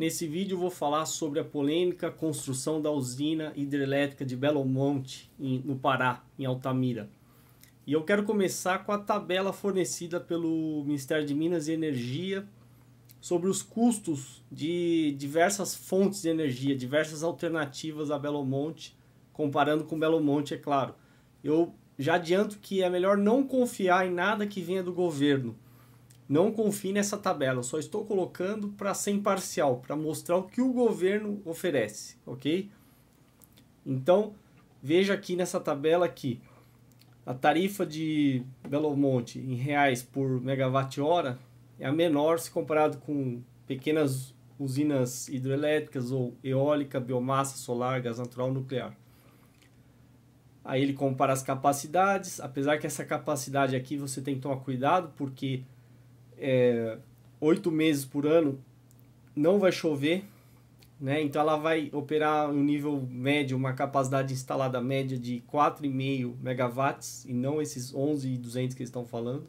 Nesse vídeo vou falar sobre a polêmica construção da usina hidrelétrica de Belo Monte, em, no Pará, em Altamira. E eu quero começar com a tabela fornecida pelo Ministério de Minas e Energia sobre os custos de diversas fontes de energia, diversas alternativas a Belo Monte, comparando com Belo Monte, é claro. Eu já adianto que é melhor não confiar em nada que venha do governo não confie nessa tabela, só estou colocando para ser imparcial, para mostrar o que o governo oferece, ok? Então, veja aqui nessa tabela aqui, a tarifa de Belo Monte em reais por megawatt-hora é a menor se comparado com pequenas usinas hidrelétricas ou eólica, biomassa, solar, gás natural, nuclear. Aí ele compara as capacidades, apesar que essa capacidade aqui você tem que tomar cuidado porque é, oito meses por ano, não vai chover, né? Então ela vai operar um nível médio, uma capacidade instalada média de 4,5 megawatts e não esses 11,200 que eles estão falando.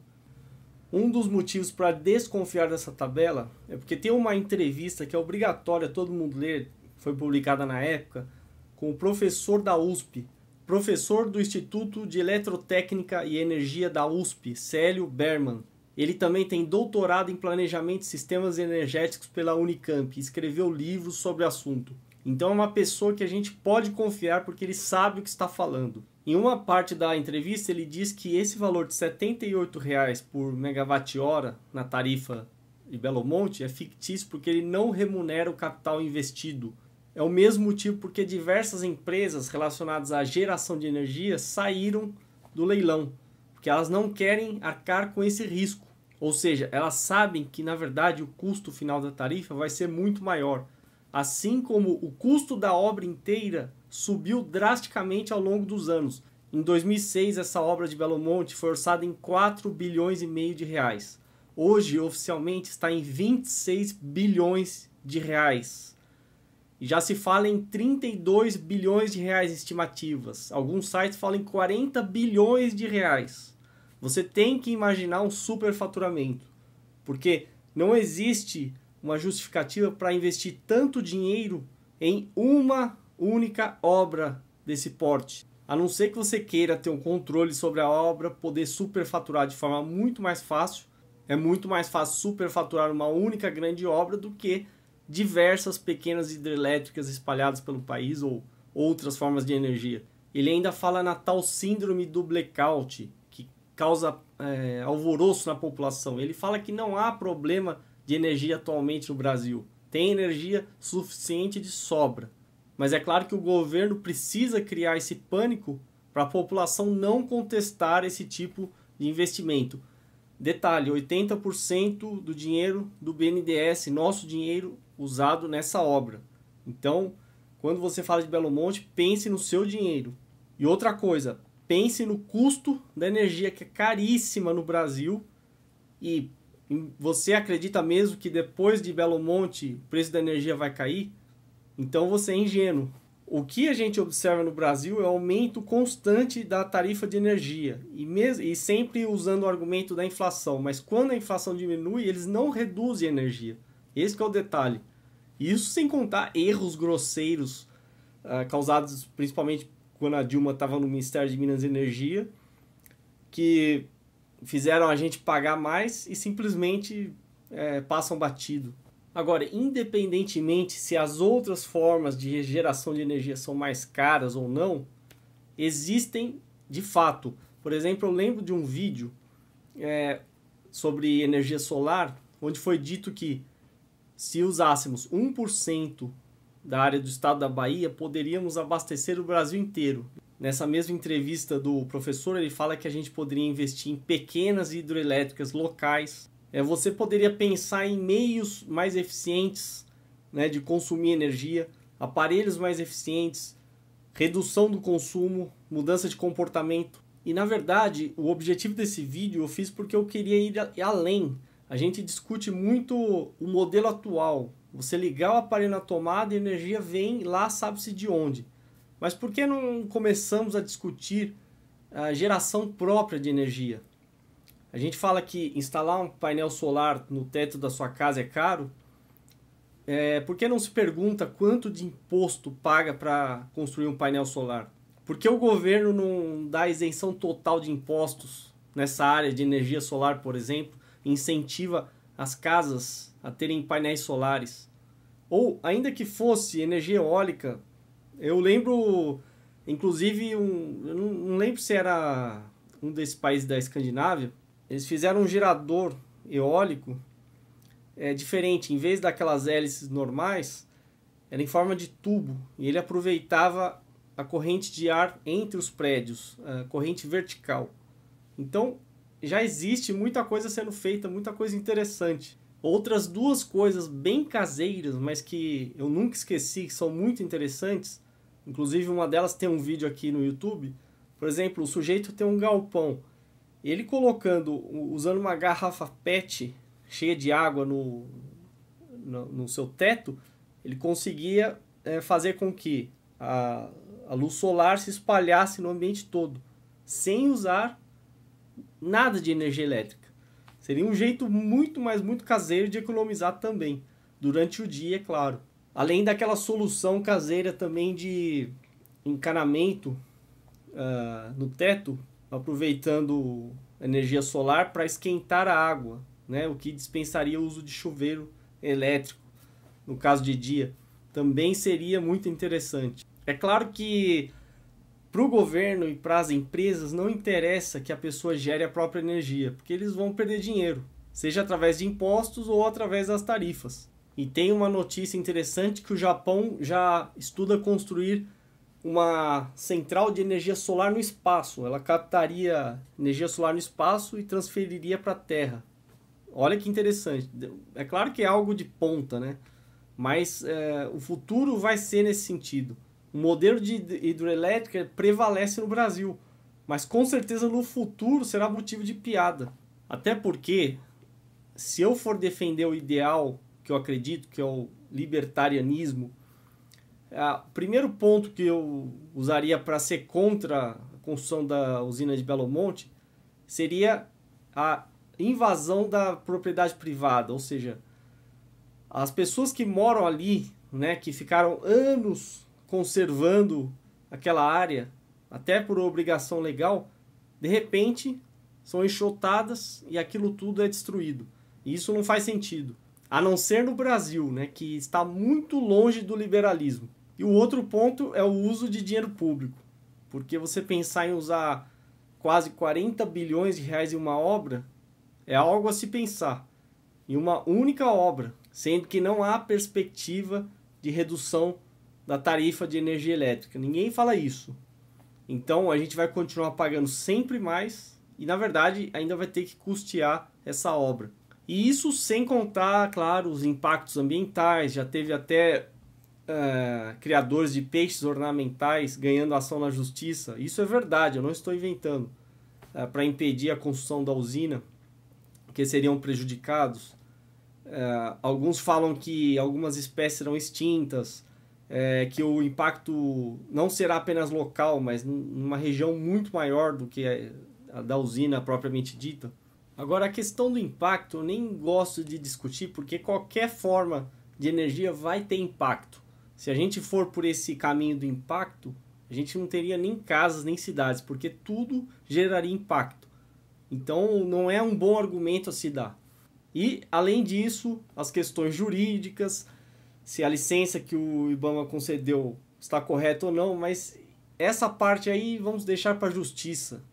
Um dos motivos para desconfiar dessa tabela é porque tem uma entrevista que é obrigatória todo mundo ler, foi publicada na época, com o professor da USP, professor do Instituto de Eletrotécnica e Energia da USP, Célio Berman. Ele também tem doutorado em planejamento de sistemas energéticos pela Unicamp, e escreveu livros sobre o assunto. Então é uma pessoa que a gente pode confiar porque ele sabe o que está falando. Em uma parte da entrevista ele diz que esse valor de R$ 78,00 por megawatt-hora na tarifa de Belo Monte é fictício porque ele não remunera o capital investido. É o mesmo motivo porque diversas empresas relacionadas à geração de energia saíram do leilão porque elas não querem arcar com esse risco. Ou seja, elas sabem que na verdade o custo final da tarifa vai ser muito maior, assim como o custo da obra inteira subiu drasticamente ao longo dos anos. Em 2006, essa obra de Belo Monte foi orçada em 4 bilhões e meio de reais. Hoje, oficialmente, está em 26 bilhões de reais. E já se fala em 32 bilhões de reais estimativas. Alguns sites falam em 40 bilhões de reais. Você tem que imaginar um superfaturamento, porque não existe uma justificativa para investir tanto dinheiro em uma única obra desse porte. A não ser que você queira ter um controle sobre a obra, poder superfaturar de forma muito mais fácil. É muito mais fácil superfaturar uma única grande obra do que diversas pequenas hidrelétricas espalhadas pelo país ou outras formas de energia. Ele ainda fala na tal síndrome do blackout, causa é, alvoroço na população. Ele fala que não há problema de energia atualmente no Brasil. Tem energia suficiente de sobra. Mas é claro que o governo precisa criar esse pânico para a população não contestar esse tipo de investimento. Detalhe: 80% do dinheiro do BNDES, nosso dinheiro, usado nessa obra. Então, quando você fala de Belo Monte, pense no seu dinheiro. E outra coisa, pense no custo da energia, que é caríssima no Brasil. E você acredita mesmo que depois de Belo Monte o preço da energia vai cair? Então você é ingênuo. O que a gente observa no Brasil é o aumento constante da tarifa de energia e, mesmo, e sempre usando o argumento da inflação. Mas quando a inflação diminui, eles não reduzem a energia. Esse é o detalhe. Isso sem contar erros grosseiros uh, causados principalmente quando a Dilma estava no Ministério de Minas e Energia, que fizeram a gente pagar mais e simplesmente é, passam batido. Agora, independentemente se as outras formas de geração de energia são mais caras ou não, existem de fato. Por exemplo, eu lembro de um vídeo é, sobre energia solar, onde foi dito que se usássemos 1% da área do estado da Bahia, poderíamos abastecer o Brasil inteiro. Nessa mesma entrevista do professor, ele fala que a gente poderia investir em pequenas hidrelétricas locais. É, você poderia pensar em meios mais eficientes né, de consumir energia, aparelhos mais eficientes, redução do consumo, mudança de comportamento. E na verdade, o objetivo desse vídeo eu fiz porque eu queria ir além. A gente discute muito o modelo atual, você ligar o aparelho na tomada, a energia vem lá, sabe-se de onde. Mas por que não começamos a discutir a geração própria de energia? A gente fala que instalar um painel solar no teto da sua casa é caro. É, por que não se pergunta quanto de imposto paga para construir um painel solar? Por que o governo não dá isenção total de impostos nessa área de energia solar, por exemplo, incentiva as casas a terem painéis solares. Ou, ainda que fosse energia eólica, eu lembro, inclusive, um, eu não, não lembro se era um desses países da Escandinávia, eles fizeram um gerador eólico é, diferente. Em vez daquelas hélices normais, era em forma de tubo e ele aproveitava a corrente de ar entre os prédios, a corrente vertical. Então, já existe muita coisa sendo feita, muita coisa interessante. Outras duas coisas bem caseiras, mas que eu nunca esqueci, que são muito interessantes. Inclusive, uma delas tem um vídeo aqui no YouTube. Por exemplo, o sujeito tem um galpão. Ele colocando, usando uma garrafa PET cheia de água no, no, no seu teto, ele conseguia é, fazer com que a, a luz solar se espalhasse no ambiente todo, sem usar nada de energia elétrica. Seria um jeito muito, mas muito caseiro de economizar também, durante o dia, é claro. Além daquela solução caseira também de encanamento uh, no teto, aproveitando energia solar para esquentar a água, né? o que dispensaria o uso de chuveiro elétrico, no caso de dia. Também seria muito interessante. É claro que para o governo e para as empresas não interessa que a pessoa gere a própria energia, porque eles vão perder dinheiro, seja através de impostos ou através das tarifas. E tem uma notícia interessante que o Japão já estuda construir uma central de energia solar no espaço. Ela captaria energia solar no espaço e transferiria para a Terra. Olha que interessante. É claro que é algo de ponta, né? Mas é, o futuro vai ser nesse sentido. O modelo de hidrelétrica prevalece no Brasil, mas com certeza no futuro será motivo de piada. Até porque, se eu for defender o ideal que eu acredito, que é o libertarianismo, o primeiro ponto que eu usaria para ser contra a construção da usina de Belo Monte seria a invasão da propriedade privada, ou seja, as pessoas que moram ali, né, que ficaram anos conservando aquela área, até por obrigação legal, de repente são enxotadas e aquilo tudo é destruído. E isso não faz sentido. A não ser no Brasil, né, que está muito longe do liberalismo. E o outro ponto é o uso de dinheiro público. Porque você pensar em usar quase 40 bilhões de reais em uma obra é algo a se pensar. Em uma única obra, sendo que não há perspectiva de redução da tarifa de energia elétrica. Ninguém fala isso. Então a gente vai continuar pagando sempre mais e na verdade ainda vai ter que custear essa obra. E isso sem contar, claro, os impactos ambientais. Já teve até uh, criadores de peixes ornamentais ganhando ação na justiça. Isso é verdade, eu não estou inventando. Uh, eh, Para impedir a construção da usina, que seriam prejudicados. Uh, alguns falam que algumas espécies serão extintas é, que o impacto não será apenas local, mas numa região muito maior do que a da usina propriamente dita. Agora, a questão do impacto eu nem gosto de discutir, porque qualquer forma de energia vai ter impacto. Se a gente for por esse caminho do impacto, a gente não teria nem casas nem cidades, porque tudo geraria impacto. Então, não é um bom argumento a se dar. E, além disso, as questões jurídicas, se a licença que o Ibama concedeu está correta ou não, mas essa parte aí vamos deixar para a justiça.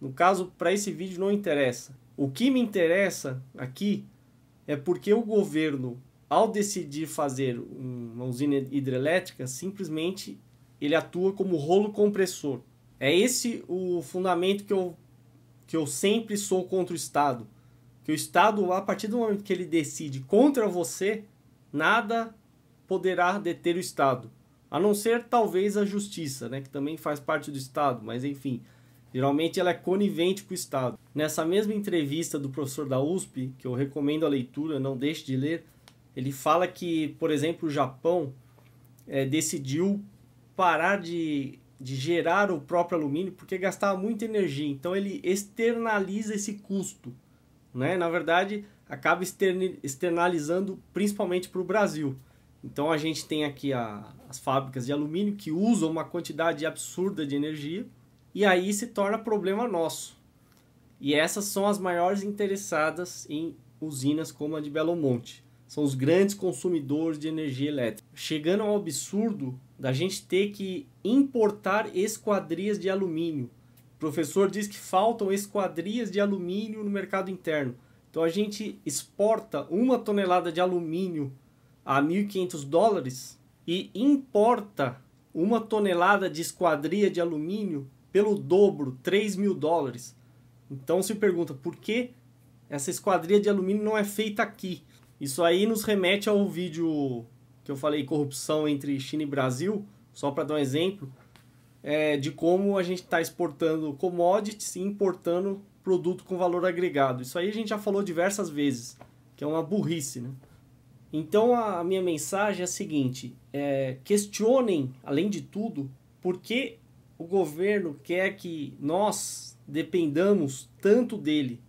No caso, para esse vídeo não interessa. O que me interessa aqui é porque o governo, ao decidir fazer uma usina hidrelétrica, simplesmente ele atua como rolo compressor. É esse o fundamento que eu, que eu sempre sou contra o Estado. Que o Estado, a partir do momento que ele decide contra você, nada poderá deter o Estado. A não ser, talvez, a justiça, né, que também faz parte do Estado, mas enfim, geralmente ela é conivente com o Estado. Nessa mesma entrevista do professor da USP, que eu recomendo a leitura, não deixe de ler, ele fala que, por exemplo, o Japão é, decidiu parar de, de gerar o próprio alumínio porque gastava muita energia, então ele externaliza esse custo. Né? Na verdade, acaba externalizando principalmente para o Brasil. Então a gente tem aqui a, as fábricas de alumínio que usam uma quantidade absurda de energia e aí se torna problema nosso. E essas são as maiores interessadas em usinas como a de Belo Monte. São os grandes consumidores de energia elétrica. Chegando ao absurdo da gente ter que importar esquadrias de alumínio. O professor diz que faltam esquadrias de alumínio no mercado interno. Então a gente exporta uma tonelada de alumínio a 1.500 dólares e importa uma tonelada de esquadria de alumínio pelo dobro, 3.000 mil dólares. Então se pergunta por que essa esquadria de alumínio não é feita aqui. Isso aí nos remete ao vídeo que eu falei corrupção entre China e Brasil, só para dar um exemplo, é, de como a gente está exportando commodities e importando produto com valor agregado. Isso aí a gente já falou diversas vezes, que é uma burrice, né? Então a minha mensagem é a seguinte: é, questionem, além de tudo, por que o governo quer que nós dependamos tanto dele?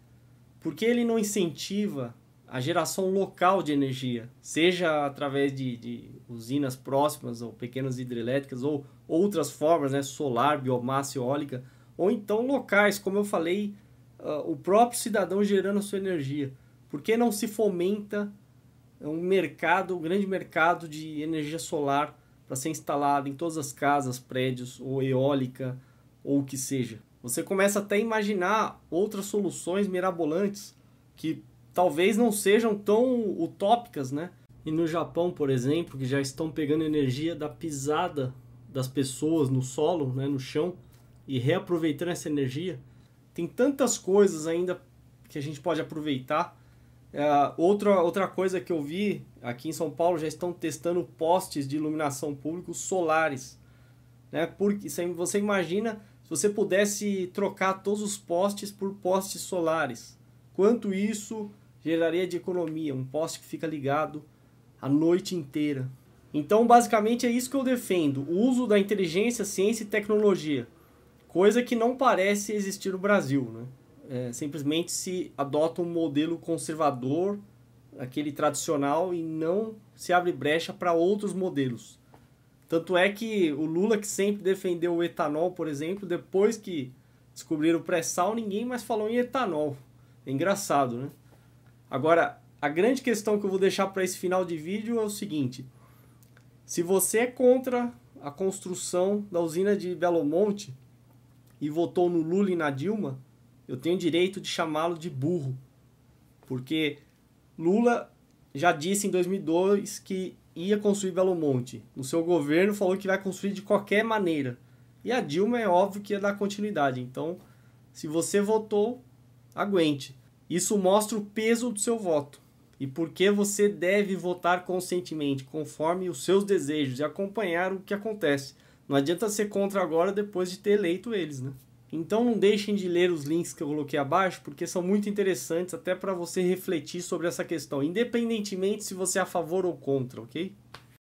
Por que ele não incentiva a geração local de energia, seja através de, de usinas próximas ou pequenas hidrelétricas ou outras formas, né, solar, biomassa, eólica, ou então locais, como eu falei, uh, o próprio cidadão gerando sua energia. Por que não se fomenta é um mercado, um grande mercado de energia solar para ser instalada em todas as casas, prédios ou eólica ou o que seja. Você começa até a imaginar outras soluções mirabolantes que talvez não sejam tão utópicas, né? E no Japão, por exemplo, que já estão pegando energia da pisada das pessoas no solo, né, no chão, e reaproveitando essa energia. Tem tantas coisas ainda que a gente pode aproveitar é, outra, outra coisa que eu vi, aqui em São Paulo já estão testando postes de iluminação pública solares. Né? Porque você imagina se você pudesse trocar todos os postes por postes solares. Quanto isso geraria de economia? Um poste que fica ligado a noite inteira. Então, basicamente, é isso que eu defendo: o uso da inteligência, ciência e tecnologia. Coisa que não parece existir no Brasil. Né? é, simplesmente se adota um modelo conservador, aquele tradicional, e não se abre brecha para outros modelos. Tanto é que o Lula, que sempre defendeu o etanol, por exemplo, depois que descobriram o pré-sal, ninguém mais falou em etanol. É engraçado, né? Agora, a grande questão que eu vou deixar para esse final de vídeo é o seguinte: se você é contra a construção da usina de Belo Monte e votou no Lula e na Dilma, eu tenho direito de chamá-lo de burro, porque Lula já disse em 2002 que ia construir Belo Monte. No seu governo falou que vai construir de qualquer maneira. E a Dilma é óbvio que ia dar continuidade. Então, se você votou, aguente. Isso mostra o peso do seu voto e por que você deve votar conscientemente, conforme os seus desejos e acompanhar o que acontece. Não adianta ser contra agora depois de ter eleito eles, né? Então não deixem de ler os links que eu coloquei abaixo, porque são muito interessantes até para você refletir sobre essa questão, independentemente se você é a favor ou contra, ok?